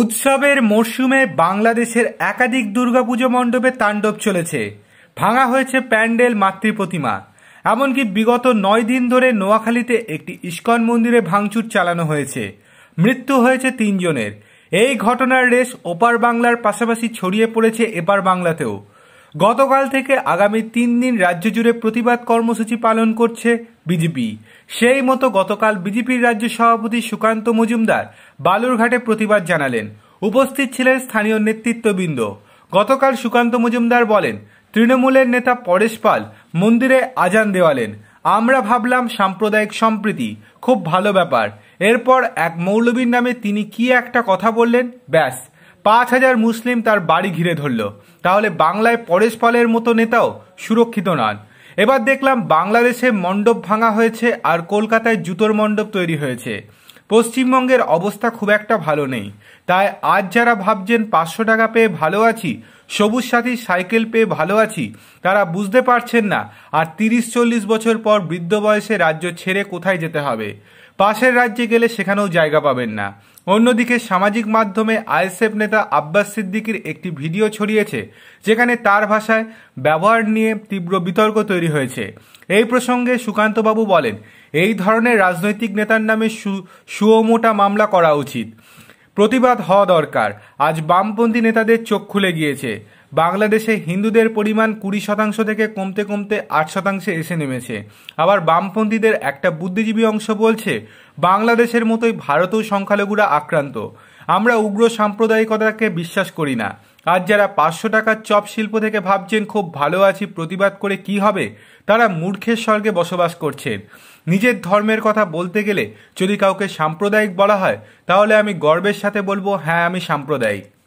উৎসবের মরশুমে বাংলাদেশের একাধিক দুর্গাপুজো মণ্ডপে তাণ্ডব চলেছে ভাঙা হয়েছে প্যান্ডেল মাতৃ প্রতিমা এমনকি বিগত নয় দিন ধরে নোয়াখালীতে একটি ইস্কন মন্দিরে ভাঙচুর চালানো হয়েছে মৃত্যু হয়েছে তিনজনের এই ঘটনার রেশ ওপার বাংলার পাশাপাশি ছড়িয়ে পড়েছে এপার বাংলাতেও গতকাল থেকে আগামী তিন দিন রাজ্য জুড়ে প্রতিবাদ কর্মসূচি পালন করছে বিজেপি সেই মতো গতকাল বিজেপির রাজ্য সভাপতি সুকান্ত মজুমদার বালুরঘাটে প্রতিবাদ জানালেন উপস্থিত ছিলেন স্থানীয় নেতৃত্ববৃন্দ গতকাল সুকান্ত মজুমদার বলেন তৃণমূলের নেতা পরেশ পাল মন্দিরে আজান দেওয়ালেন আমরা ভাবলাম সাম্প্রদায়িক সম্প্রীতি খুব ভালো ব্যাপার এরপর এক মৌলবীর নামে তিনি কি একটা কথা বললেন ব্যাস পাঁচ হাজার মুসলিম তার বাড়ি ঘিরে ধরল তাহলে বাংলায় পরেশ পালের মতো নেতাও সুরক্ষিত নন এবার দেখলাম বাংলাদেশে মণ্ডপ ভাঙা হয়েছে আর কলকাতায় জুতোর মণ্ডপ তৈরি হয়েছে পশ্চিমবঙ্গের অবস্থা খুব একটা ভালো নেই তাই আজ যারা ভাবছেন পাঁচশো টাকা পেয়ে ভালো আছি সবুজ সাথী সাইকেল পেয়ে ভালো আছি তারা বুঝতে পারছেন না আর তিরিশ চল্লিশ বছর পর বৃদ্ধ বয়সে রাজ্য ছেড়ে কোথায় যেতে হবে পাশের রাজ্যে গেলে সেখানেও জায়গা পাবেন না অন্যদিকে সামাজিক মাধ্যমে আইএসএফ নেতা আব্বাস সিদ্দিকির একটি ভিডিও ছড়িয়েছে যেখানে তার ভাষায় ব্যবহার নিয়ে তীব্র বিতর্ক তৈরি হয়েছে এই প্রসঙ্গে সুকান্তবাবু বলেন এই ধরনের রাজনৈতিক নেতার নামে সুয়োমোটা মামলা করা উচিত প্রতিবাদ হওয়া দরকার আজ বামপন্থী নেতাদের চোখ খুলে গিয়েছে বাংলাদেশে হিন্দুদের পরিমাণ কুড়ি শতাংশ থেকে কমতে কমতে আট শতাংশে এসে নেমেছে আবার বামপন্থীদের একটা বুদ্ধিজীবী অংশ বলছে বাংলাদেশের মতোই ভারতেও সংখ্যালঘুরা আক্রান্ত আমরা উগ্র সাম্প্রদায়িকতাকে বিশ্বাস করি না আজ যারা পাঁচশো টাকার চপ শিল্প থেকে ভাবছেন খুব ভালো আছি প্রতিবাদ করে কি হবে তারা মূর্খের স্বর্গে বসবাস করছেন নিজের ধর্মের কথা বলতে গেলে যদি কাউকে সাম্প্রদায়িক বলা হয় তাহলে আমি গর্বের সাথে বলবো হ্যাঁ আমি সাম্প্রদায়িক